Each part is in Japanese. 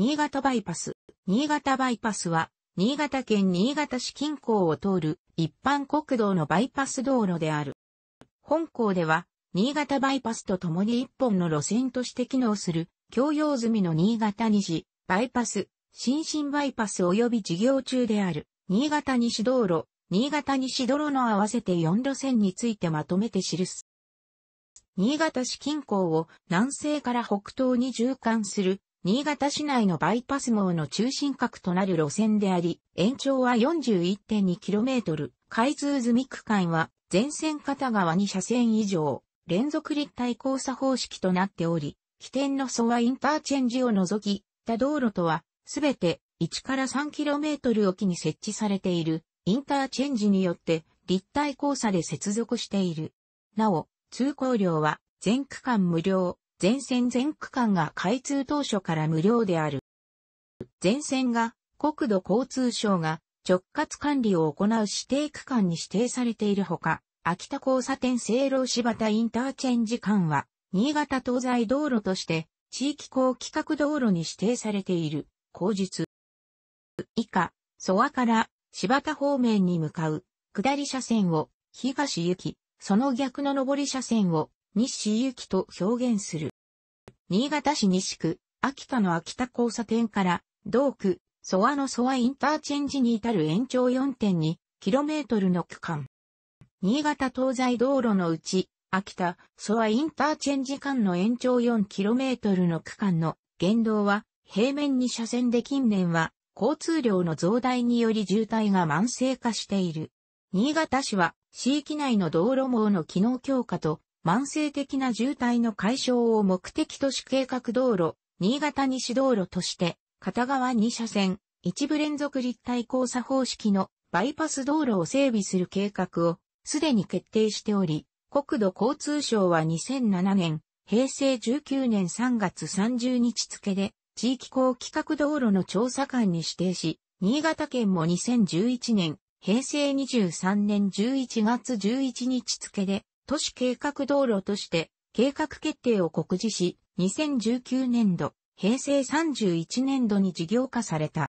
新潟バイパス。新潟バイパスは、新潟県新潟市近郊を通る一般国道のバイパス道路である。本校では、新潟バイパスと共に一本の路線として機能する、共用済みの新潟西、バイパス、新進バイパス及び事業中である、新潟西道路、新潟西路の合わせて4路線についてまとめて記す。新潟市近郊を南西から北東に縦貫する新潟市内のバイパス網の中心核となる路線であり、延長は 41.2km、開通済み区間は全線片側2車線以上、連続立体交差方式となっており、起点の蘇はインターチェンジを除き、他道路とは、すべて1から 3km おきに設置されている、インターチェンジによって立体交差で接続している。なお、通行料は全区間無料、全線全区間が開通当初から無料である。全線が国土交通省が直轄管理を行う指定区間に指定されているほか、秋田交差点西路柴田インターチェンジ間は、新潟東西道路として、地域公規格道路に指定されている、後日。以下、蘇和から柴田方面に向かう、下り車線を、東行き、その逆の上り車線を、西行きと表現する。新潟市西区、秋田の秋田交差点から、同区、ソワのソワインターチェンジに至る延長 4.2km の区間。新潟東西道路のうち、秋田、ソワインターチェンジ間の延長 4km の区間の原道は、平面に車線で近年は、交通量の増大により渋滞が慢性化している。新潟市は、市域内の道路網の機能強化と、慢性的な渋滞の解消を目的とし計画道路、新潟西道路として、片側2車線、一部連続立体交差方式のバイパス道路を整備する計画をすでに決定しており、国土交通省は2007年、平成19年3月30日付で、地域公規格道路の調査官に指定し、新潟県も2011年、平成23年11月11日付で、都市計画道路として計画決定を告示し、2019年度、平成31年度に事業化された。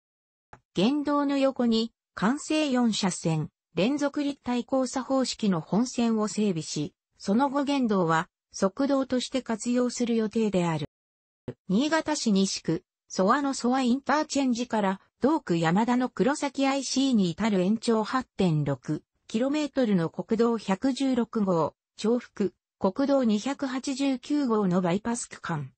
原道の横に、完成4車線、連続立体交差方式の本線を整備し、その後原道は、側道として活用する予定である。新潟市西区、蘇我の蘇我インターチェンジから、道区山田の黒崎 IC に至る延長 8.6km の国道116号、重複、国道289号のバイパス区間。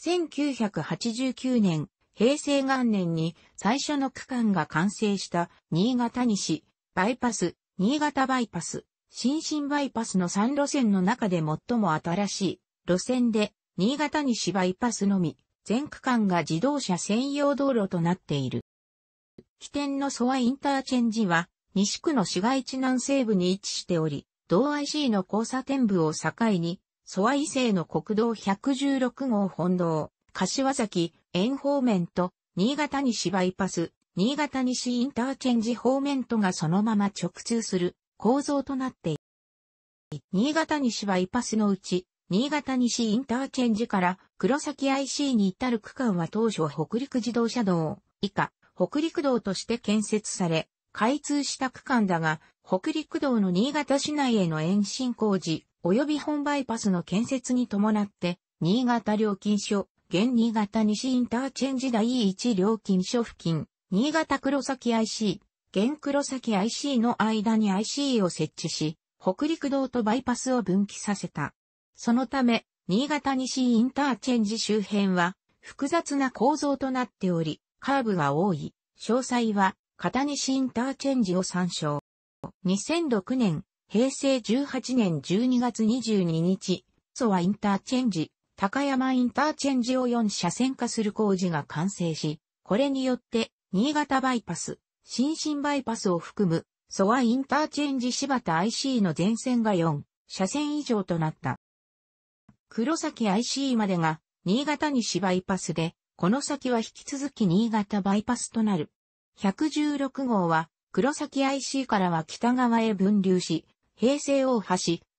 1989年、平成元年に最初の区間が完成した新潟西、バイパス、新潟バイパス、新新バイパスの3路線の中で最も新しい路線で、新潟西バイパスのみ、全区間が自動車専用道路となっている。起点のソアインターチェンジは、西区の市街地南西部に位置しており、同 IC の交差点部を境に、蘇愛伊勢の国道116号本道、柏崎、円方面と、新潟西バイパス、新潟西インターチェンジ方面とがそのまま直通する構造となっている。新潟西バイパスのうち、新潟西インターチェンジから黒崎 IC に至る区間は当初北陸自動車道以下、北陸道として建設され、開通した区間だが、北陸道の新潟市内への延伸工事、及び本バイパスの建設に伴って、新潟料金所、現新潟西インターチェンジ第1料金所付近、新潟黒崎 IC、現黒崎 IC の間に IC を設置し、北陸道とバイパスを分岐させた。そのため、新潟西インターチェンジ周辺は複雑な構造となっており、カーブが多い。詳細は片西インターチェンジを参照。2006年、平成18年12月22日、ソワインターチェンジ、高山インターチェンジを4車線化する工事が完成し、これによって、新潟バイパス、新進バイパスを含む、ソワインターチェンジ柴田 IC の全線が4車線以上となった。黒崎 IC までが、新潟西バイパスで、この先は引き続き新潟バイパスとなる。116号は、黒崎 IC からは北側へ分流し、平成大橋、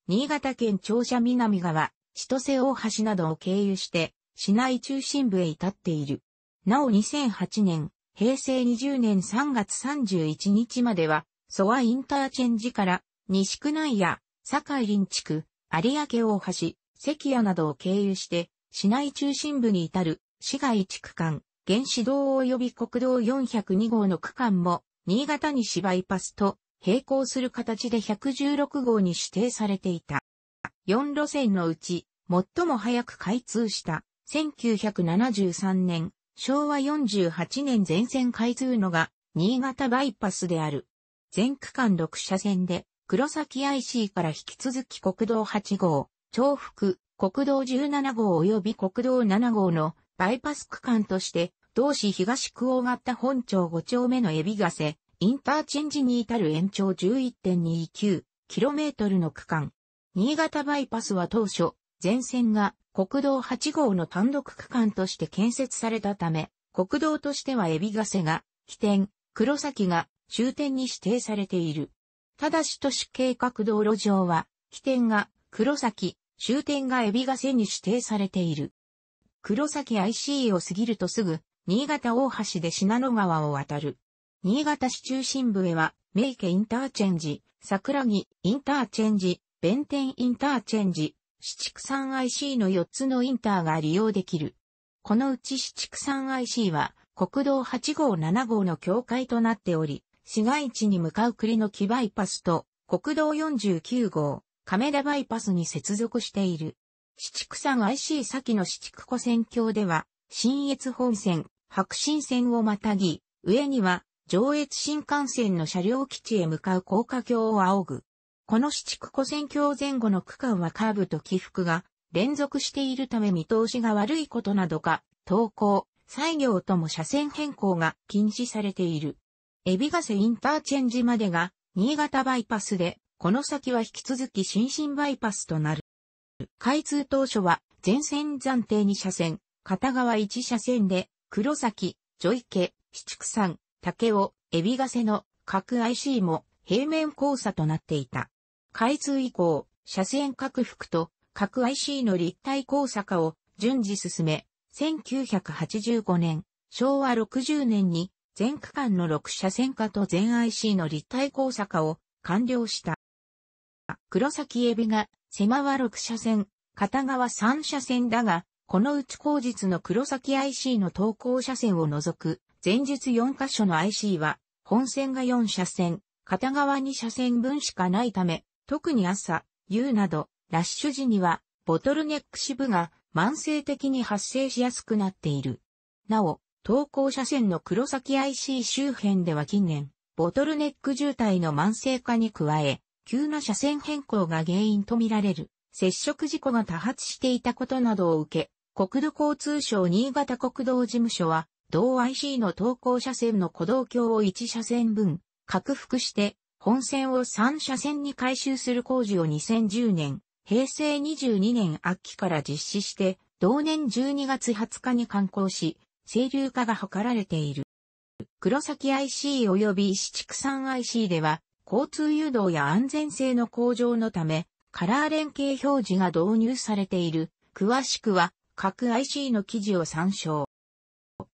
新潟県庁舎南側、千歳大橋などを経由して、市内中心部へ至っている。なお2008年、平成20年3月31日までは、ソワインターチェンジから、西区内や、堺林地区、有明大橋、関谷などを経由して、市内中心部に至る、市街地区間、原子道及び国道402号の区間も、新潟西バイパスと並行する形で116号に指定されていた。4路線のうち、最も早く開通した1973年、昭和48年全線開通のが、新潟バイパスである。全区間6車線で、黒崎 IC から引き続き国道8号、重複、国道17号及び国道7号のバイパス区間として、同市東区を上がった本町5丁目のエビガセ、インターチェンジに至る延長 11.29km の区間。新潟バイパスは当初、全線が国道8号の単独区間として建設されたため、国道としてはエビガセが、起点、黒崎が終点に指定されている。ただし都市計画道路上は、起点が黒崎、終点がエビガセに指定されている。黒崎 IC を過ぎるとすぐ、新潟大橋で信濃川を渡る。新潟市中心部へは、名家インターチェンジ、桜木インターチェンジ、弁天インターチェンジ、四畜産 IC の4つのインターが利用できる。このうち四畜産 IC は、国道8号7号の境界となっており、市街地に向かう栗の木バイパスと、国道49号、亀田バイパスに接続している。七草山 IC 先の七畜湖線橋では、新越本線、白新線をまたぎ、上には上越新幹線の車両基地へ向かう高架橋を仰ぐ。この七畜湖線橋前後の区間はカーブと起伏が連続しているため見通しが悪いことなどか、登校、作業とも車線変更が禁止されている。エビガセインターチェンジまでが新潟バイパスで、この先は引き続き新進バイパスとなる。開通当初は全線暫定2車線、片側1車線で、黒崎、ジョイケ、七区山、竹尾、エビガセの各 IC も平面交差となっていた。開通以降、車線拡幅と各 IC の立体交差化を順次進め、1985年、昭和60年に全区間の6車線化と全 IC の立体交差化を完了した。黒崎エビが、狭は6車線、片側3車線だが、このうち後日の黒崎 IC の投稿車線を除く、前日4カ所の IC は、本線が4車線、片側2車線分しかないため、特に朝、夕など、ラッシュ時には、ボトルネック支部が慢性的に発生しやすくなっている。なお、投稿車線の黒崎 IC 周辺では近年、ボトルネック渋滞の慢性化に加え、急な車線変更が原因とみられる、接触事故が多発していたことなどを受け、国土交通省新潟国道事務所は、同 IC の投稿車線の歩道橋を1車線分、拡幅して、本線を3車線に改修する工事を2010年、平成22年秋から実施して、同年12月20日に刊行し、清流化が図られている。黒崎 IC 及び七畜産 IC では、交通誘導や安全性の向上のため、カラー連携表示が導入されている。詳しくは、各 IC の記事を参照。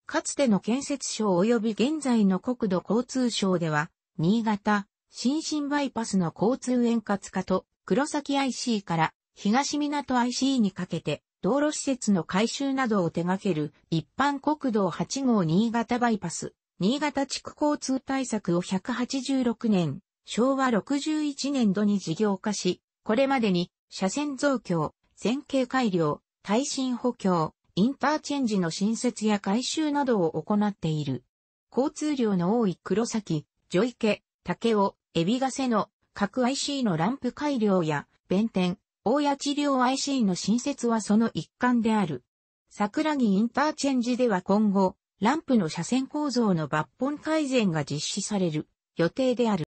かつての建設省及び現在の国土交通省では、新潟、新進バイパスの交通円滑化と、黒崎 IC から東港 IC にかけて、道路施設の改修などを手掛ける一般国道8号新潟バイパス、新潟地区交通対策を186年昭和61年度に事業化し、これまでに車線増強、線形改良、耐震補強、インターチェンジの新設や改修などを行っている。交通量の多い黒崎、女池、竹尾、海老ヶ瀬の各 IC のランプ改良や弁天、大谷治療 IC の新設はその一環である。桜木インターチェンジでは今後、ランプの車線構造の抜本改善が実施される予定である。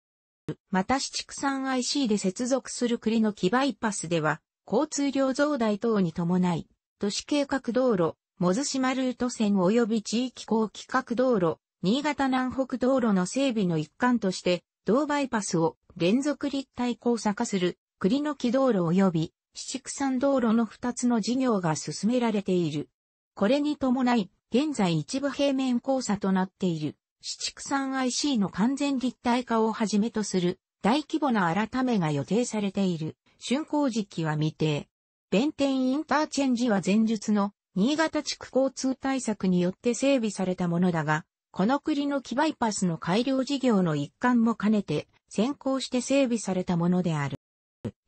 また市畜産 IC で接続する栗の木バイパスでは、交通量増大等に伴い、都市計画道路、もず島ルート線及び地域高規格道路、新潟南北道路の整備の一環として、同バイパスを連続立体交差化する栗の木道路及び市畜産道路の2つの事業が進められている。これに伴い、現在一部平面交差となっている。市畜産 IC の完全立体化をはじめとする大規模な改めが予定されている。竣工時期は未定。弁天インターチェンジは前述の新潟地区交通対策によって整備されたものだが、この国の木バイパスの改良事業の一環も兼ねて先行して整備されたものである。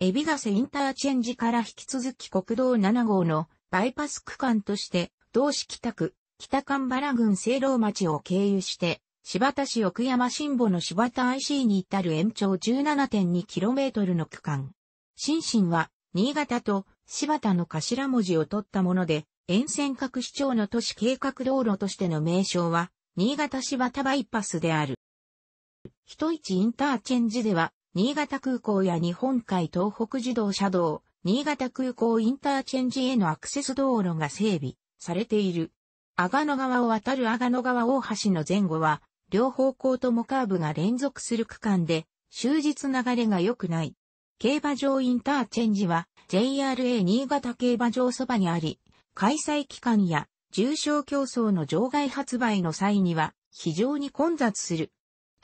エビガセインターチェンジから引き続き国道7号のバイパス区間として、同市北区、北神原郡聖老町を経由して、柴田市奥山新保の柴田 IC に至る延長 17.2km の区間。新進は、新潟と柴田の頭文字を取ったもので、沿線各市町の都市計画道路としての名称は、新潟柴田バイパスである。人市インターチェンジでは、新潟空港や日本海東北自動車道、新潟空港インターチェンジへのアクセス道路が整備されている。阿賀野川を渡る阿賀野川大橋の前後は、両方向ともカーブが連続する区間で、終日流れが良くない。競馬場インターチェンジは JRA 新潟競馬場そばにあり、開催期間や重賞競争の場外発売の際には非常に混雑する。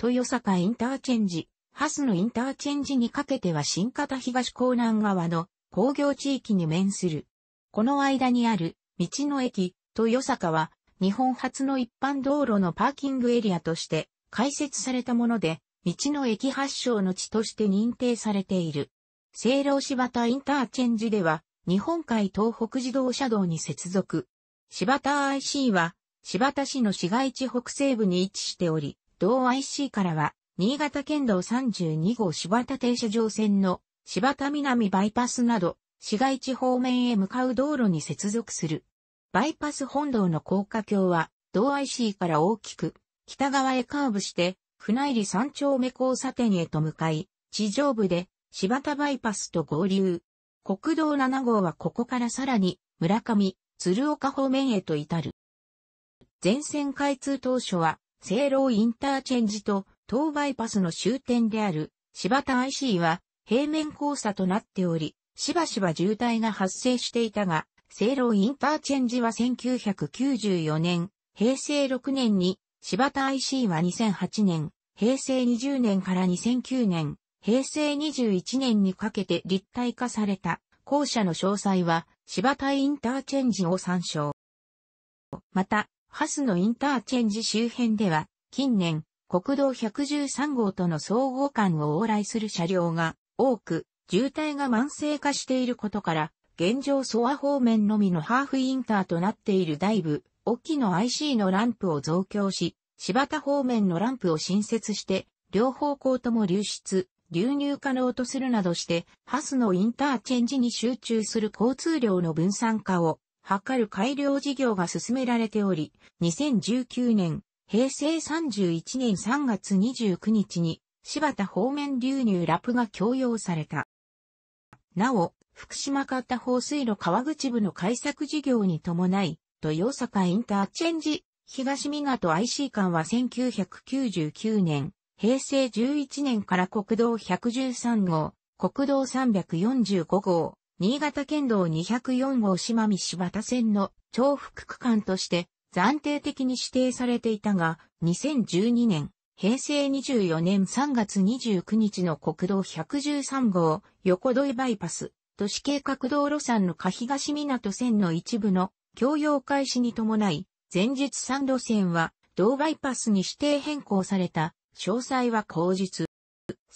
豊坂インターチェンジ、ハスのインターチェンジにかけては新潟東港南側の工業地域に面する。この間にある道の駅、豊坂は日本初の一般道路のパーキングエリアとして開設されたもので、道の駅発祥の地として認定されている。聖老柴田インターチェンジでは、日本海東北自動車道に接続。柴田 IC は、柴田市の市街地北西部に位置しており、同 IC からは、新潟県道32号柴田停車場線の柴田南バイパスなど、市街地方面へ向かう道路に接続する。バイパス本堂の高架橋は、道 IC から大きく、北側へカーブして、船入り三丁目交差点へと向かい、地上部で、柴田バイパスと合流。国道7号はここからさらに、村上、鶴岡方面へと至る。全線開通当初は、西老インターチェンジと、東バイパスの終点である、柴田 IC は、平面交差となっており、しばしば渋滞が発生していたが、西路インターチェンジは1994年、平成6年に、柴田 IC は2008年、平成20年から2009年、平成21年にかけて立体化された、校舎の詳細は、柴田インターチェンジを参照。また、ハスのインターチェンジ周辺では、近年、国道113号との総合間を往来する車両が多く、渋滞が慢性化していることから、現状ソア方面のみのハーフインターとなっている大部、沖の IC のランプを増強し、柴田方面のランプを新設して、両方向とも流出、流入可能とするなどして、ハスのインターチェンジに集中する交通量の分散化を図る改良事業が進められており、2019年、平成31年3月29日に、柴田方面流入ラップが強要された。なお、福島型放水路川口部の開削事業に伴い、豊坂インターチェンジ、東港 IC 間は1999年、平成11年から国道113号、国道345号、新潟県道204号島見柴田線の重複区間として暫定的に指定されていたが、2012年、平成24年3月29日の国道113号横取りバイパス都市計画道路山の下東港線の一部の共用開始に伴い、前日3路線は道バイパスに指定変更された、詳細は後日。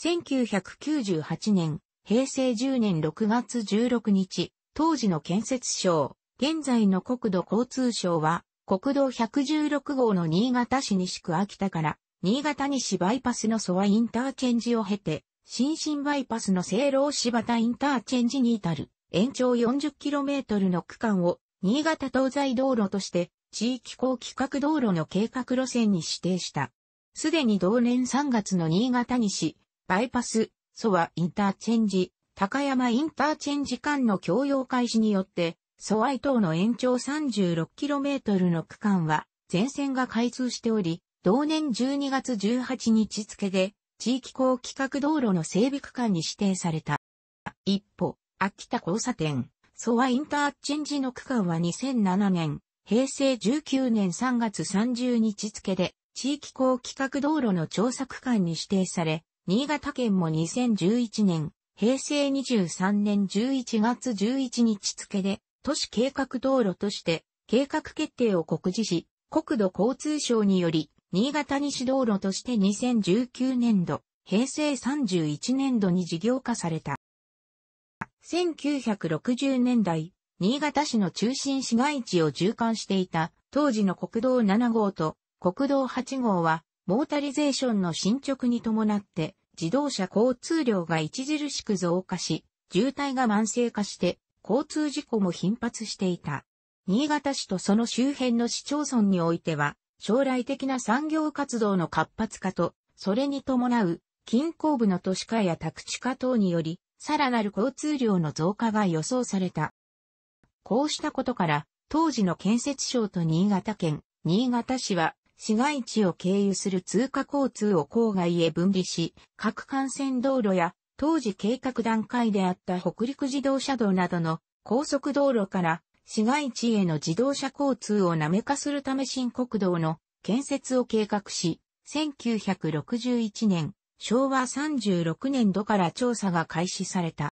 1998年、平成10年6月16日、当時の建設省、現在の国土交通省は、国道116号の新潟市西区秋田から、新潟西バイパスの蘇和インターチェンジを経て、新進バイパスの西老柴田インターチェンジに至る延長 40km の区間を新潟東西道路として地域公規格道路の計画路線に指定した。すでに同年3月の新潟西、バイパス、ソワインターチェンジ、高山インターチェンジ間の共用開始によって、ソワイ島の延長 36km の区間は全線が開通しており、同年12月18日付で地域公規格道路の整備区間に指定された。一方、秋田交差点、蘇和インターチェンジの区間は2007年、平成19年3月30日付で、地域公規格道路の調査区間に指定され、新潟県も2011年、平成23年11月11日付で、都市計画道路として、計画決定を告示し、国土交通省により、新潟西道路として2019年度、平成31年度に事業化された。1960年代、新潟市の中心市街地を縦貫していた当時の国道7号と国道8号はモータリゼーションの進捗に伴って自動車交通量が著しく増加し、渋滞が慢性化して交通事故も頻発していた。新潟市とその周辺の市町村においては将来的な産業活動の活発化と、それに伴う近郊部の都市化や宅地化等により、さらなる交通量の増加が予想された。こうしたことから、当時の建設省と新潟県、新潟市は、市街地を経由する通貨交通を郊外へ分離し、各幹線道路や、当時計画段階であった北陸自動車道などの高速道路から市街地への自動車交通を舐め化するため新国道の建設を計画し、1961年、昭和36年度から調査が開始された。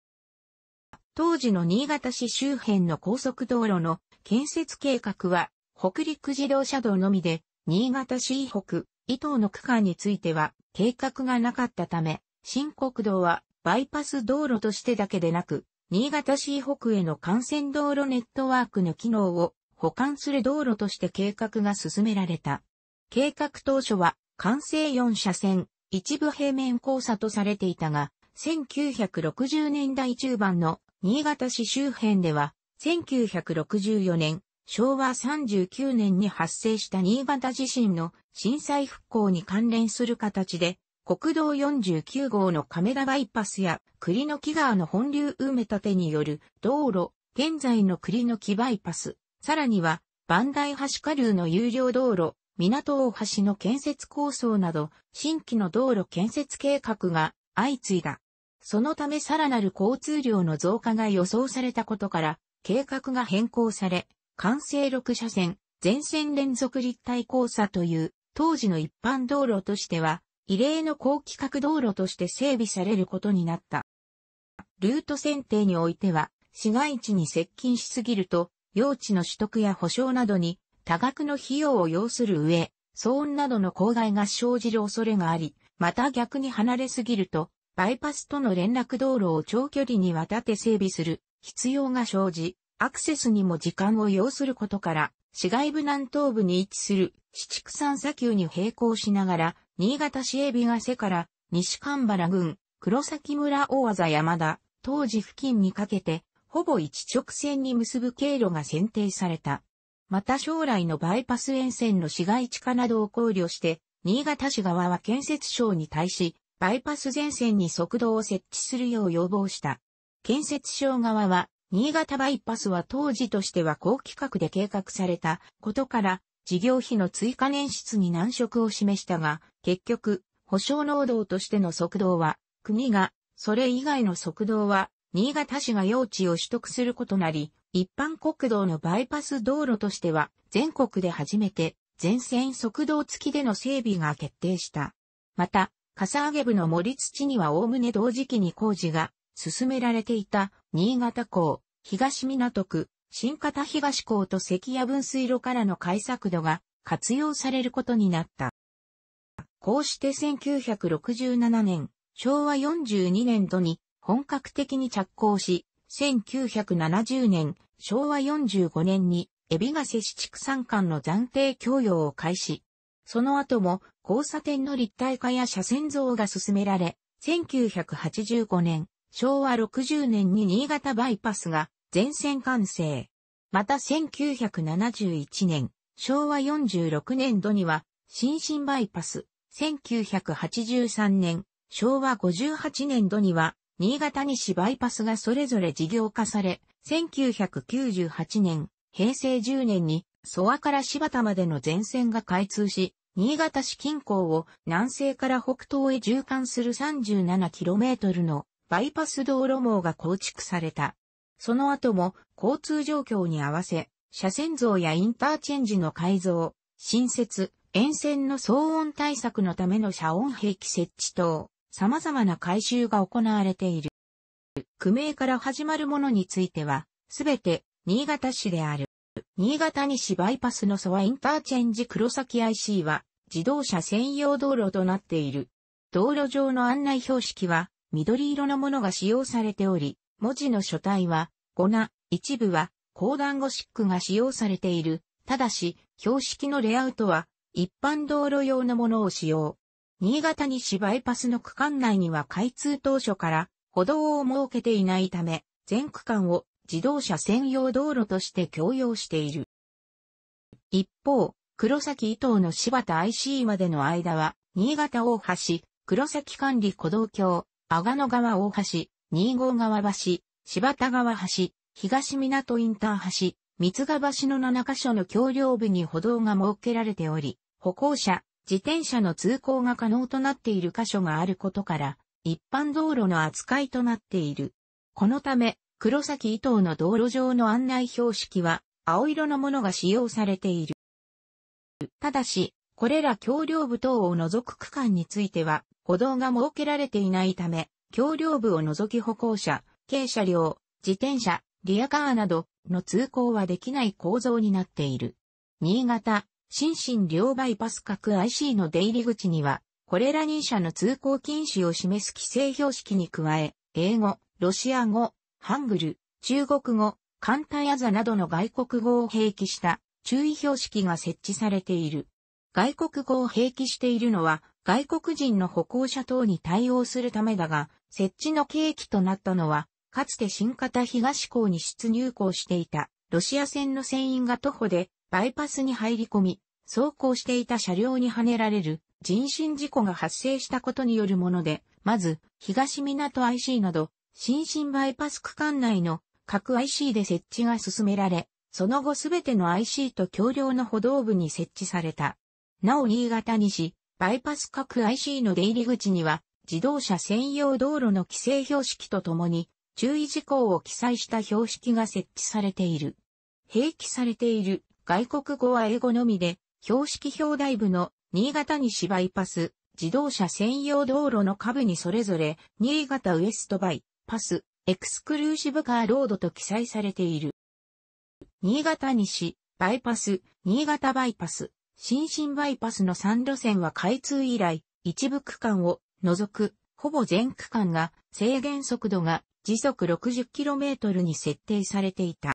当時の新潟市周辺の高速道路の建設計画は、北陸自動車道のみで、新潟市以北、伊東の区間については計画がなかったため、新国道はバイパス道路としてだけでなく、新潟市北への幹線道路ネットワークの機能を保管する道路として計画が進められた。計画当初は、完成4車線、一部平面交差とされていたが、1960年代中盤の新潟市周辺では、1964年、昭和39年に発生した新潟地震の震災復興に関連する形で国道49号の亀田バイパスや栗の木川の本流埋め立てによる道路、現在の栗の木バイパス、さらには、万代橋下流の有料道路、港大橋の建設構想など、新規の道路建設計画が相次いだ。そのためさらなる交通量の増加が予想されたことから、計画が変更され、完成6車線、全線連続立体交差という、当時の一般道路としては、異例の高規格道路として整備されることになった。ルート選定においては、市街地に接近しすぎると、用地の取得や保証などに多額の費用を要する上、騒音などの公害が生じる恐れがあり、また逆に離れすぎると、バイパスとの連絡道路を長距離にわたって整備する必要が生じ、アクセスにも時間を要することから、市街部南東部に位置する市畜産砂丘に並行しながら、新潟市エビガ瀬から、西神原郡、黒崎村大技山田、当時付近にかけて、ほぼ一直線に結ぶ経路が選定された。また将来のバイパス沿線の市街地化などを考慮して、新潟市側は建設省に対し、バイパス前線に速道を設置するよう要望した。建設省側は、新潟バイパスは当時としては高規格で計画されたことから、事業費の追加捻出に難色を示したが、結局、保証農道としての側道は、国が、それ以外の側道は、新潟市が用地を取得することなり、一般国道のバイパス道路としては、全国で初めて、全線側道付きでの整備が決定した。また、笠上げ部の森土にはおおむね同時期に工事が進められていた新潟港、東港区、新型東港と関谷分水路からの改作度が活用されることになった。こうして1967年、昭和42年度に本格的に着工し、1970年、昭和45年に、エビガセ市畜産館の暫定供用を開始。その後も、交差点の立体化や車線像が進められ、1985年、昭和60年に新潟バイパスが全線完成。また1971年、昭和46年度には、新進バイパス、1983年、昭和58年度には、新潟西バイパスがそれぞれ事業化され、1998年、平成10年に、蘇我から柴田までの全線が開通し、新潟市近郊を南西から北東へ縦貫する 37km のバイパス道路網が構築された。その後も交通状況に合わせ、車線像やインターチェンジの改造、新設、沿線の騒音対策のための遮音壁設置等、様々な改修が行われている。区名から始まるものについては、すべて新潟市である。新潟西バイパスの蘇ワインターチェンジ黒崎 IC は自動車専用道路となっている。道路上の案内標識は緑色のものが使用されており、文字の書体は5名、一部は、高段ゴシックが使用されている。ただし、標識のレイアウトは、一般道路用のものを使用。新潟西バイパスの区間内には開通当初から歩道を設けていないため、全区間を自動車専用道路として供用している。一方、黒崎伊東の柴田 IC までの間は、新潟大橋、黒崎管理小道橋、阿賀野川大橋、新郷川橋、柴田川橋、東港インター橋、三ヶ橋の7カ所の橋梁部に歩道が設けられており、歩行者、自転車の通行が可能となっている箇所があることから、一般道路の扱いとなっている。このため、黒崎伊東の道路上の案内標識は、青色のものが使用されている。ただし、これら橋梁部等を除く区間については、歩道が設けられていないため、橋梁部を除き歩行者、軽車両、自転車、リアカーなどの通行はできない構造になっている。新潟、新進両バイパス各 IC の出入り口には、これら2社の通行禁止を示す規制標識に加え、英語、ロシア語、ハングル、中国語、簡単アザなどの外国語を併記した注意標識が設置されている。外国語を併記しているのは外国人の歩行者等に対応するためだが、設置の契機となったのはかつて新型東港に出入港していたロシア船の船員が徒歩でバイパスに入り込み、走行していた車両にはねられる人身事故が発生したことによるもので、まず、東港 IC など、新進バイパス区間内の各 IC で設置が進められ、その後すべての IC と橋梁の歩道部に設置された。なお新潟西、バイパス各 IC の出入り口には、自動車専用道路の規制標識とともに、注意事項を記載した標識が設置されている。併記されている外国語は英語のみで、標識表題部の新潟西バイパス、自動車専用道路の下部にそれぞれ、新潟ウエストバイ、パス、エクスクルーシブカーロードと記載されている。新潟西、バイパス、新潟バイパス、新進バイパスの3路線は開通以来、一部区間を除く、ほぼ全区間が制限速度が時速 60km に設定されていた。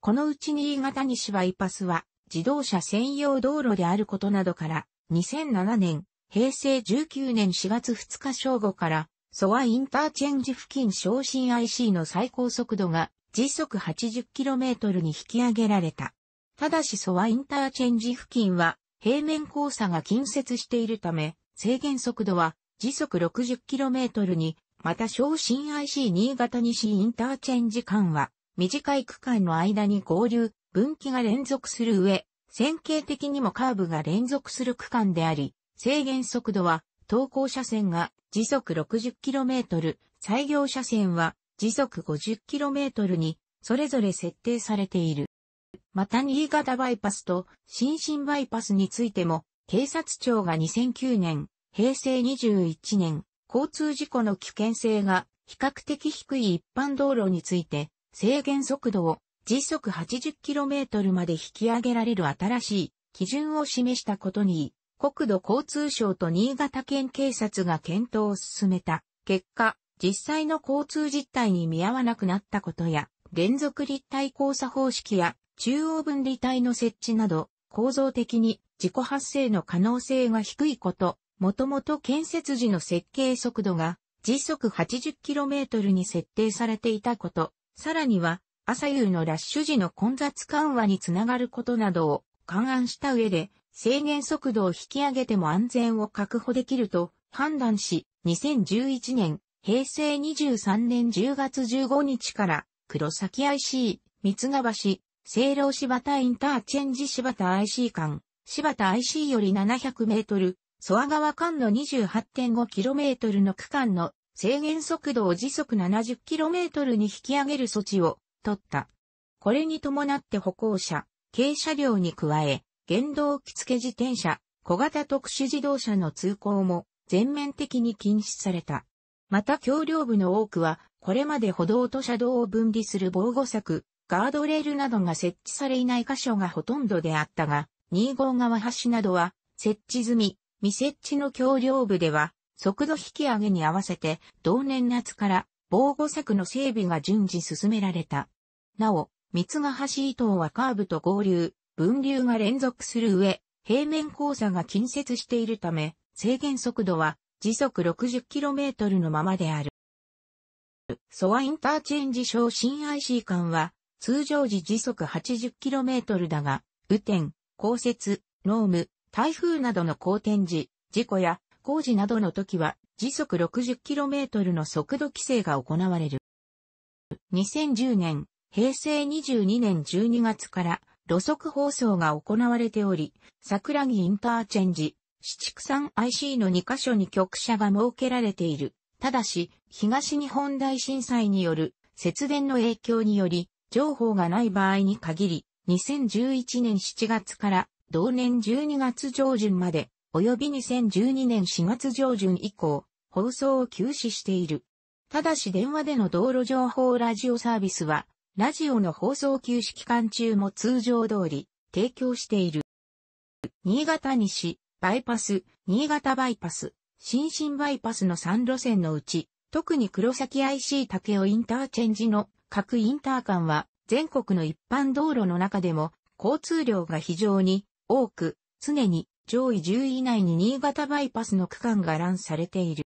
このうち新潟西バイパスは自動車専用道路であることなどから、2007年、平成19年4月2日正午から、ソワインターチェンジ付近昇進 IC の最高速度が時速 80km に引き上げられた。ただしソワインターチェンジ付近は平面交差が近接しているため、制限速度は時速 60km にまた昇進 IC 新潟西インターチェンジ間は、短い区間の間に合流、分岐が連続する上、線形的にもカーブが連続する区間であり、制限速度は、投稿車線が時速 60km、採用車線は時速 50km にそれぞれ設定されている。また新潟バイパスと新進バイパスについても、警察庁が2009年、平成21年、交通事故の危険性が比較的低い一般道路について制限速度を時速 80km まで引き上げられる新しい基準を示したことに、国土交通省と新潟県警察が検討を進めた結果、実際の交通実態に見合わなくなったことや、連続立体交差方式や中央分離帯の設置など、構造的に自己発生の可能性が低いこと、もともと建設時の設計速度が時速 80km に設定されていたこと、さらには朝夕のラッシュ時の混雑緩和につながることなどを勘案した上で制限速度を引き上げても安全を確保できると判断し、2011年、平成23年10月15日から黒崎 IC、三川橋、聖老柴田インターチェンジ柴田 IC 間、柴田 IC より700メートル、ソア川間の 28.5km の区間の制限速度を時速 70km に引き上げる措置を取った。これに伴って歩行者、軽車両に加え、原動機付自転車、小型特殊自動車の通行も全面的に禁止された。また橋梁部の多くは、これまで歩道と車道を分離する防護柵、ガードレールなどが設置されいない箇所がほとんどであったが、2号川橋などは設置済み、未設置の橋梁部では、速度引き上げに合わせて、同年夏から防護柵の整備が順次進められた。なお、三ヶ橋伊東はカーブと合流、分流が連続する上、平面交差が近接しているため、制限速度は時速 60km のままである。ソワインターチェンジ昇新 IC 間は、通常時時速 80km だが、雨天、降雪、濃霧、台風などの好転時、事故や工事などの時は時速 60km の速度規制が行われる。2010年、平成22年12月から路側放送が行われており、桜木インターチェンジ、七畜山 IC の2カ所に局舎が設けられている。ただし、東日本大震災による節電の影響により、情報がない場合に限り、2011年7月から同年12月上旬まで、及び2012年4月上旬以降、放送を休止している。ただし電話での道路情報ラジオサービスは、ラジオの放送休止期間中も通常通り提供している。新潟西、バイパス、新潟バイパス、新進バイパスの3路線のうち、特に黒崎 IC 竹雄インターチェンジの各インター間は、全国の一般道路の中でも交通量が非常に多く、常に上位10位以内に新潟バイパスの区間が乱されている。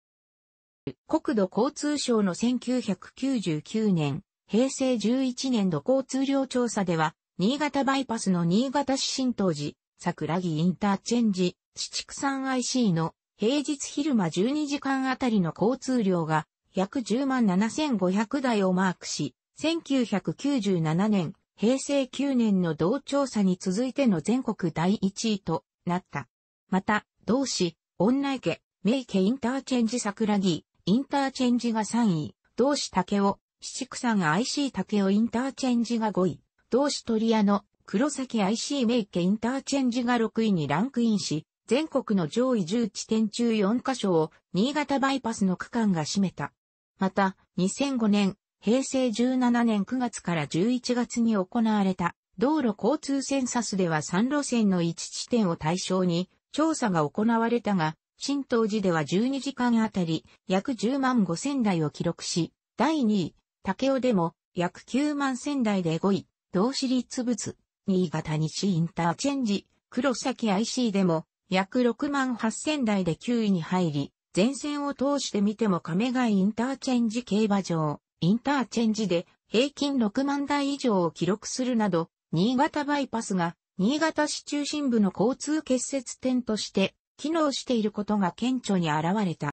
国土交通省の1999年、平成11年度交通量調査では、新潟バイパスの新潟市新東寺、桜木インターチェンジ、七畜産 IC の平日昼間12時間あたりの交通量が約10万7500台をマークし、1997年平成9年の同調査に続いての全国第1位となった。また、同市、女池、名家インターチェンジ桜木、インターチェンジが3位、同市竹尾、七草が IC 竹尾インターチェンジが5位、同市鳥屋の黒崎 IC 名家インターチェンジが6位にランクインし、全国の上位10地点中4カ所を新潟バイパスの区間が占めた。また、2005年、平成17年9月から11月に行われた道路交通センサスでは3路線の1地点を対象に調査が行われたが、新東寺では12時間あたり約10万5千台を記録し、第2位、竹尾でも約9万千台で5位、同市立物、新潟西インターチェンジ、黒崎 IC でも約6万8千台で9位に入り、前線を通してみても亀ヶインターチェンジ競馬場、インターチェンジで平均6万台以上を記録するなど、新潟バイパスが新潟市中心部の交通結節点として機能していることが顕著に現れた。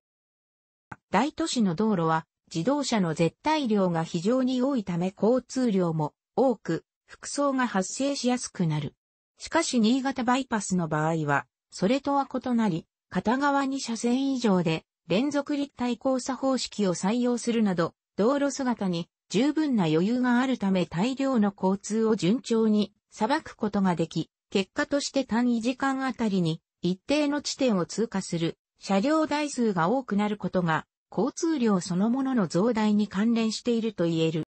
大都市の道路は自動車の絶対量が非常に多いため交通量も多く、服装が発生しやすくなる。しかし新潟バイパスの場合は、それとは異なり、片側2車線以上で連続立体交差方式を採用するなど、道路姿に十分な余裕があるため大量の交通を順調に裁くことができ、結果として単位時間あたりに一定の地点を通過する車両台数が多くなることが交通量そのものの増大に関連していると言える。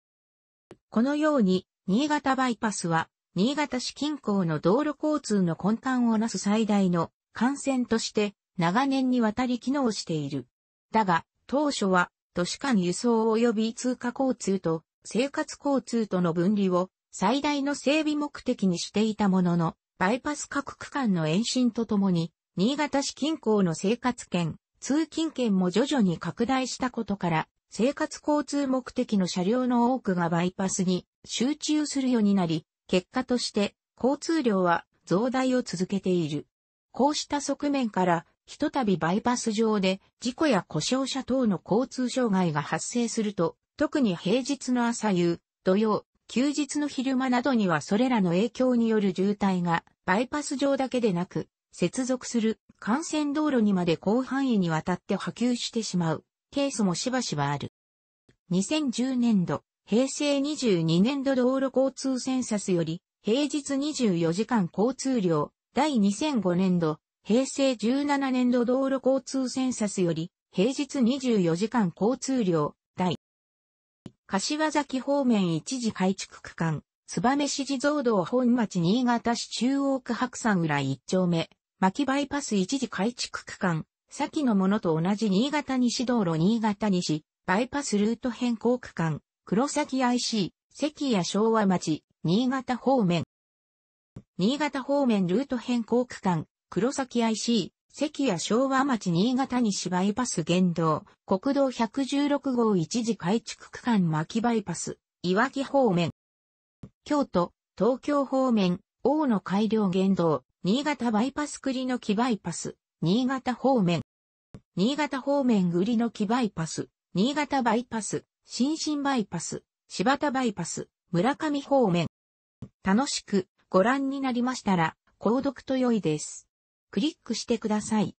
このように新潟バイパスは新潟市近郊の道路交通の根幹をなす最大の幹線として長年にわたり機能している。だが当初は都市間輸送及び通貨交通と生活交通との分離を最大の整備目的にしていたものの、バイパス各区間の延伸とともに、新潟市近郊の生活圏、通勤圏も徐々に拡大したことから、生活交通目的の車両の多くがバイパスに集中するようになり、結果として交通量は増大を続けている。こうした側面からひとたびバイパス上で事故や故障者等の交通障害が発生すると、特に平日の朝夕、土曜、休日の昼間などにはそれらの影響による渋滞がバイパス上だけでなく、接続する幹線道路にまで広範囲にわたって波及してしまうケースもしばしばある。2010年度、平成22年度道路交通センサスより、平日24時間交通量、第2005年度、平成17年度道路交通センサスより、平日24時間交通量、第、柏崎方面一時改築区間、燕市地蔵道本町新潟市中央区白山浦一丁目、牧バイパス一時改築区間、先のものと同じ新潟西道路新潟西、バイパスルート変更区間、黒崎 IC、関谷昭和町、新潟方面。新潟方面ルート変更区間、黒崎 IC、関谷昭和町新潟西バイパス原道、国道116号一時改築区間牧バイパス、岩木方面。京都、東京方面、大野改良原道、新潟バイパス栗の木バイパス、新潟方面。新潟方面栗の木バイパス、新潟バイパス、新進バイパス、柴田バイパス、村上方面。楽しくご覧になりましたら、購読と良いです。クリックしてください。